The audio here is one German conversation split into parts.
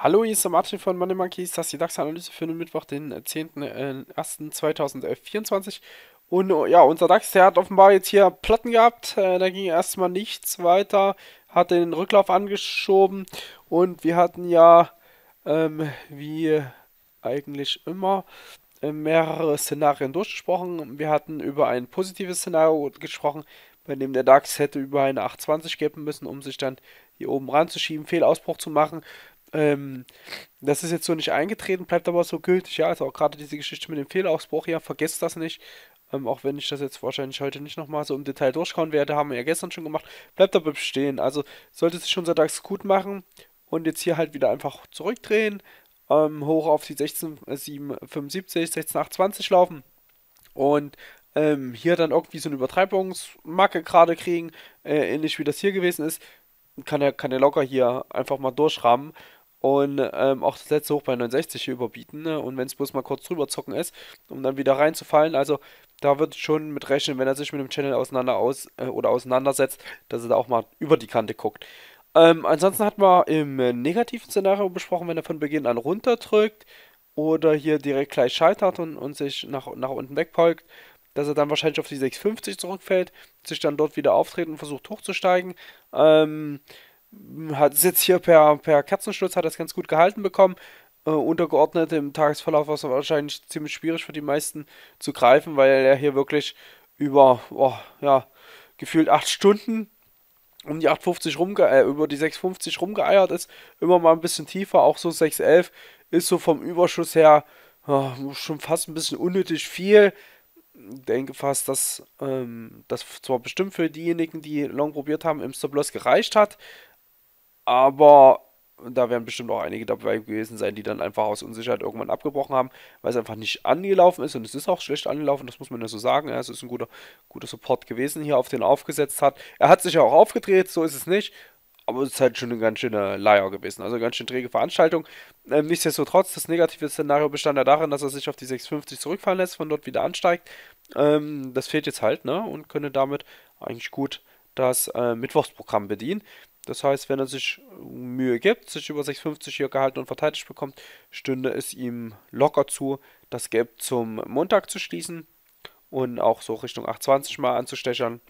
Hallo, hier ist der Martin von Money Monkeys, das ist die DAX-Analyse für den Mittwoch, den 10.01.2024. Äh, äh, und oh, ja, unser DAX, der hat offenbar jetzt hier Platten gehabt, äh, da ging erstmal nichts weiter, hat den Rücklauf angeschoben und wir hatten ja, ähm, wie eigentlich immer, mehrere Szenarien durchgesprochen. Wir hatten über ein positives Szenario gesprochen, bei dem der DAX hätte über eine 820 geppen müssen, um sich dann hier oben ranzuschieben, Fehlausbruch zu machen. Ähm, das ist jetzt so nicht eingetreten, bleibt aber so gültig. Ja, also auch gerade diese Geschichte mit dem Fehlausbruch, ja, vergesst das nicht. Ähm, auch wenn ich das jetzt wahrscheinlich heute nicht nochmal so im Detail durchschauen werde, haben wir ja gestern schon gemacht, bleibt aber bestehen. Also sollte sich unser DAX gut machen und jetzt hier halt wieder einfach zurückdrehen, ähm, hoch auf die 16,775, 16,820 äh, laufen und ähm, hier dann irgendwie so eine Übertreibungsmarke gerade kriegen, äh, ähnlich wie das hier gewesen ist, kann er, kann er locker hier einfach mal durchrahmen und ähm, auch das letzte Hoch bei 69 hier überbieten. Ne? Und wenn es bloß mal kurz drüber zocken ist, um dann wieder reinzufallen, also da wird schon mit rechnen, wenn er sich mit dem Channel auseinander aus äh, oder auseinandersetzt, dass er da auch mal über die Kante guckt. Ähm, ansonsten hat man im äh, negativen Szenario besprochen, wenn er von Beginn an runterdrückt oder hier direkt gleich scheitert und, und sich nach, nach unten wegpolkt, dass er dann wahrscheinlich auf die 650 zurückfällt, sich dann dort wieder auftreten und versucht hochzusteigen. Ähm, hat es jetzt hier per, per Kerzenschluss hat das ganz gut gehalten bekommen. Äh, untergeordnete im Tagesverlauf war es wahrscheinlich ziemlich schwierig für die meisten zu greifen, weil er hier wirklich über, oh, ja, gefühlt 8 Stunden um die 850 rumge äh, über die 650 rumgeeiert ist, immer mal ein bisschen tiefer, auch so 611 ist so vom Überschuss her oh, schon fast ein bisschen unnötig viel denke fast, dass ähm, das zwar bestimmt für diejenigen, die Long probiert haben, im Stop-Loss gereicht hat, aber da werden bestimmt auch einige dabei gewesen sein, die dann einfach aus Unsicherheit irgendwann abgebrochen haben, weil es einfach nicht angelaufen ist und es ist auch schlecht angelaufen, das muss man ja so sagen. Ja, es ist ein guter, guter Support gewesen, hier auf den aufgesetzt hat. Er hat sich ja auch aufgedreht, so ist es nicht aber es ist halt schon eine ganz schöne Leier gewesen. Also eine ganz schön träge Veranstaltung. Ähm, nichtsdestotrotz, das negative Szenario bestand ja darin, dass er sich auf die 650 zurückfallen lässt, von dort wieder ansteigt. Ähm, das fehlt jetzt halt, ne? Und könnte damit eigentlich gut das äh, Mittwochsprogramm bedienen. Das heißt, wenn er sich Mühe gibt, sich über 650 hier gehalten und verteidigt bekommt, stünde es ihm locker zu, das Gelb zum Montag zu schließen und auch so Richtung 820 mal anzustechern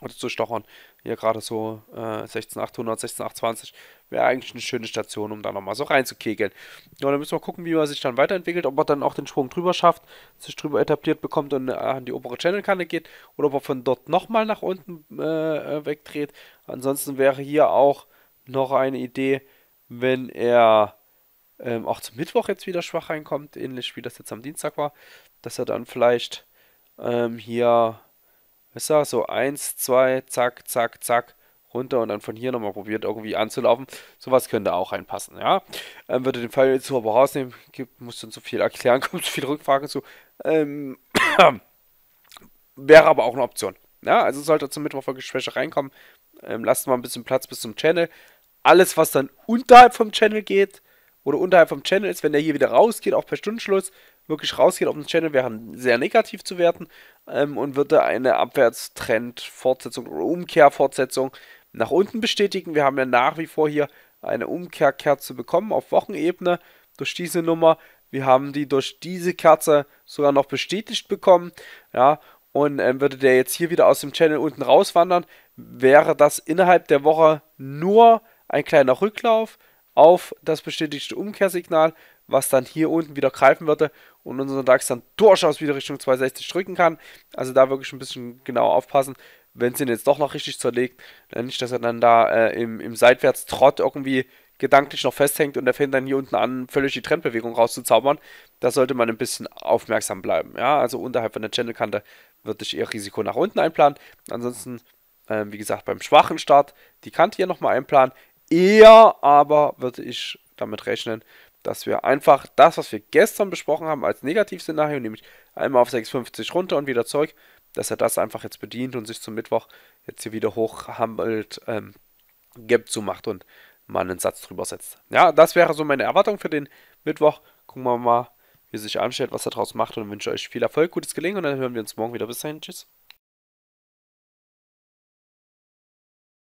oder zu stochern. Hier gerade so äh, 16800, 16820 wäre eigentlich eine schöne Station, um da nochmal so reinzukegeln. Ja, dann müssen wir gucken, wie man sich dann weiterentwickelt, ob er dann auch den Sprung drüber schafft, sich drüber etabliert bekommt und äh, an die obere Channelkanne geht oder ob er von dort nochmal nach unten äh, äh, wegdreht. Ansonsten wäre hier auch noch eine Idee, wenn er ähm, auch zum Mittwoch jetzt wieder schwach reinkommt, ähnlich wie das jetzt am Dienstag war, dass er dann vielleicht ähm, hier Weißt du, so eins, zwei, zack, zack, zack, runter und dann von hier nochmal probiert, irgendwie anzulaufen. Sowas könnte auch reinpassen, ja. Ähm, würde den Fall jetzt so rausnehmen, gibt, muss dann zu viel erklären, kommt zu viel Rückfragen zu. Ähm, wäre aber auch eine Option. Ja, also sollte zum Mittwoch wirklich Schwäche reinkommen, ähm, lasst mal ein bisschen Platz bis zum Channel. Alles, was dann unterhalb vom Channel geht, oder unterhalb vom Channel ist, wenn der hier wieder rausgeht, auch per Stundenschluss, wirklich rausgeht auf dem Channel, wäre sehr negativ zu werten ähm, und würde eine Abwärtstrend-Fortsetzung oder Umkehrfortsetzung nach unten bestätigen. Wir haben ja nach wie vor hier eine Umkehrkerze bekommen auf Wochenebene durch diese Nummer. Wir haben die durch diese Kerze sogar noch bestätigt bekommen. Ja, und ähm, würde der jetzt hier wieder aus dem Channel unten rauswandern, wäre das innerhalb der Woche nur ein kleiner Rücklauf auf das bestätigte Umkehrsignal, was dann hier unten wieder greifen würde und unseren DAX dann durchaus wieder Richtung 260 drücken kann. Also da wirklich ein bisschen genau aufpassen, wenn es ihn jetzt doch noch richtig zerlegt. Äh, nicht, dass er dann da äh, im, im Seitwärtstrott irgendwie gedanklich noch festhängt und er fängt dann hier unten an, völlig die Trendbewegung rauszuzaubern. Da sollte man ein bisschen aufmerksam bleiben. Ja, also unterhalb von der Channelkante würde ich eher Risiko nach unten einplanen. Ansonsten, äh, wie gesagt, beim schwachen Start die Kante hier nochmal einplanen. Eher aber würde ich damit rechnen, dass wir einfach das, was wir gestern besprochen haben als Negativszenario, nämlich einmal auf 6,50 runter und wieder zurück, dass er das einfach jetzt bedient und sich zum Mittwoch jetzt hier wieder hochhammelt, ähm, Gap zumacht und mal einen Satz drüber setzt. Ja, das wäre so meine Erwartung für den Mittwoch. Gucken wir mal, wie er sich anstellt, was er daraus macht und wünsche euch viel Erfolg, gutes Gelingen und dann hören wir uns morgen wieder. Bis dahin, tschüss.